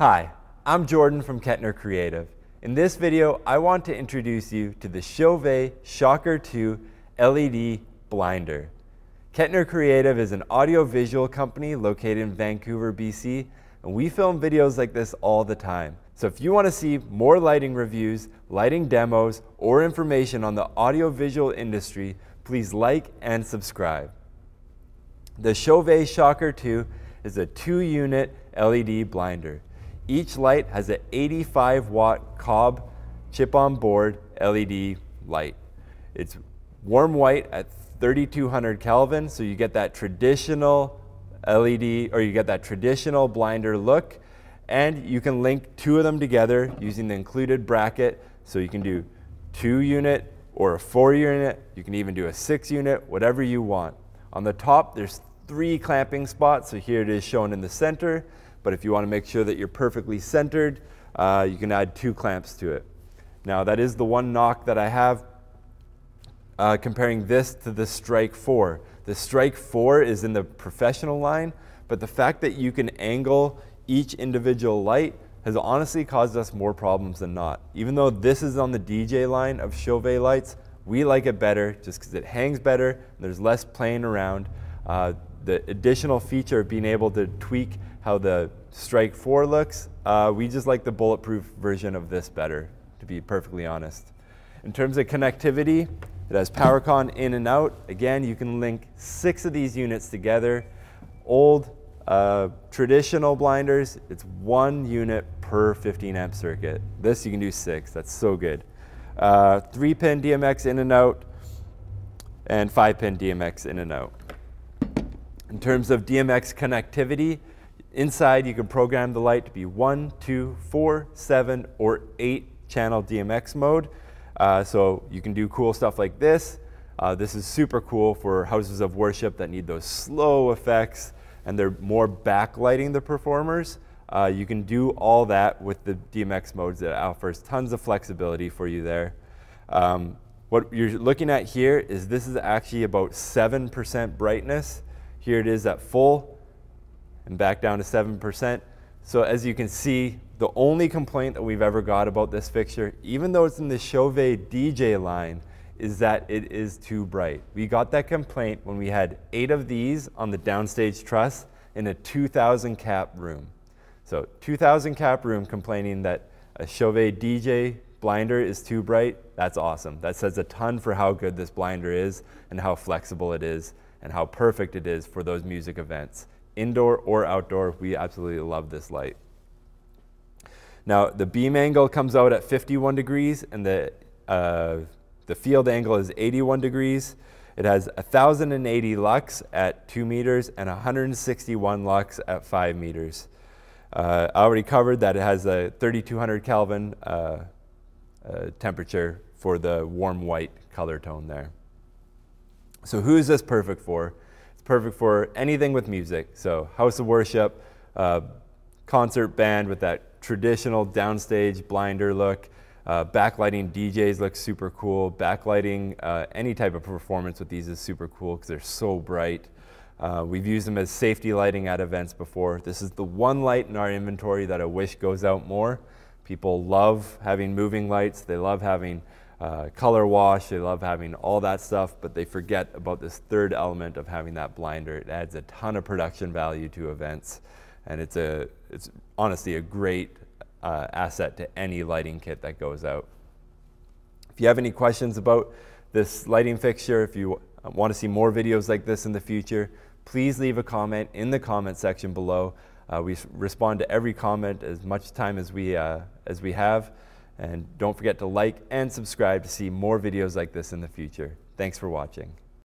Hi, I'm Jordan from Kettner Creative. In this video, I want to introduce you to the Chauvet Shocker 2 LED blinder. Kettner Creative is an audiovisual company located in Vancouver, BC, and we film videos like this all the time. So if you want to see more lighting reviews, lighting demos, or information on the audiovisual industry, please like and subscribe. The Chauvet Shocker 2 is a two-unit LED blinder. Each light has an 85 watt Cobb chip on board LED light. It's warm white at 3200 Kelvin, so you get that traditional LED or you get that traditional blinder look and you can link two of them together using the included bracket. So you can do two unit or a four unit. You can even do a six unit, whatever you want. On the top, there's three clamping spots. So here it is shown in the center. But if you want to make sure that you're perfectly centered, uh, you can add two clamps to it. Now that is the one knock that I have uh, comparing this to the Strike 4. The Strike 4 is in the professional line, but the fact that you can angle each individual light has honestly caused us more problems than not. Even though this is on the DJ line of Chauvet lights, we like it better just because it hangs better, there's less playing around. Uh, the additional feature of being able to tweak how the Strike 4 looks, uh, we just like the bulletproof version of this better, to be perfectly honest. In terms of connectivity, it has PowerCon in and out. Again, you can link six of these units together. Old uh, traditional blinders, it's one unit per 15 amp circuit. This you can do six, that's so good. Uh, three pin DMX in and out, and five pin DMX in and out. In terms of DMX connectivity, inside you can program the light to be 1, 2, 4, 7, or 8 channel DMX mode. Uh, so you can do cool stuff like this. Uh, this is super cool for houses of worship that need those slow effects and they're more backlighting the performers. Uh, you can do all that with the DMX modes that offers tons of flexibility for you there. Um, what you're looking at here is this is actually about 7% brightness. Here it is at full and back down to 7%. So as you can see, the only complaint that we've ever got about this fixture, even though it's in the Chauvet DJ line, is that it is too bright. We got that complaint when we had eight of these on the downstage truss in a 2000 cap room. So 2000 cap room complaining that a Chauvet DJ blinder is too bright, that's awesome. That says a ton for how good this blinder is and how flexible it is and how perfect it is for those music events. Indoor or outdoor, we absolutely love this light. Now, the beam angle comes out at 51 degrees and the, uh, the field angle is 81 degrees. It has 1,080 lux at 2 meters and 161 lux at 5 meters. Uh, I already covered that it has a 3200 Kelvin uh, uh, temperature for the warm white color tone there. So who is this perfect for? It's perfect for anything with music. So house of worship, uh, concert band with that traditional downstage blinder look, uh, backlighting DJs looks super cool. Backlighting uh, any type of performance with these is super cool because they're so bright. Uh, we've used them as safety lighting at events before. This is the one light in our inventory that I wish goes out more. People love having moving lights. They love having uh, color wash, they love having all that stuff, but they forget about this third element of having that blinder. It adds a ton of production value to events, and it's, a, it's honestly a great uh, asset to any lighting kit that goes out. If you have any questions about this lighting fixture, if you want to see more videos like this in the future, please leave a comment in the comment section below. Uh, we respond to every comment as much time as we, uh, as we have. And don't forget to like and subscribe to see more videos like this in the future. Thanks for watching.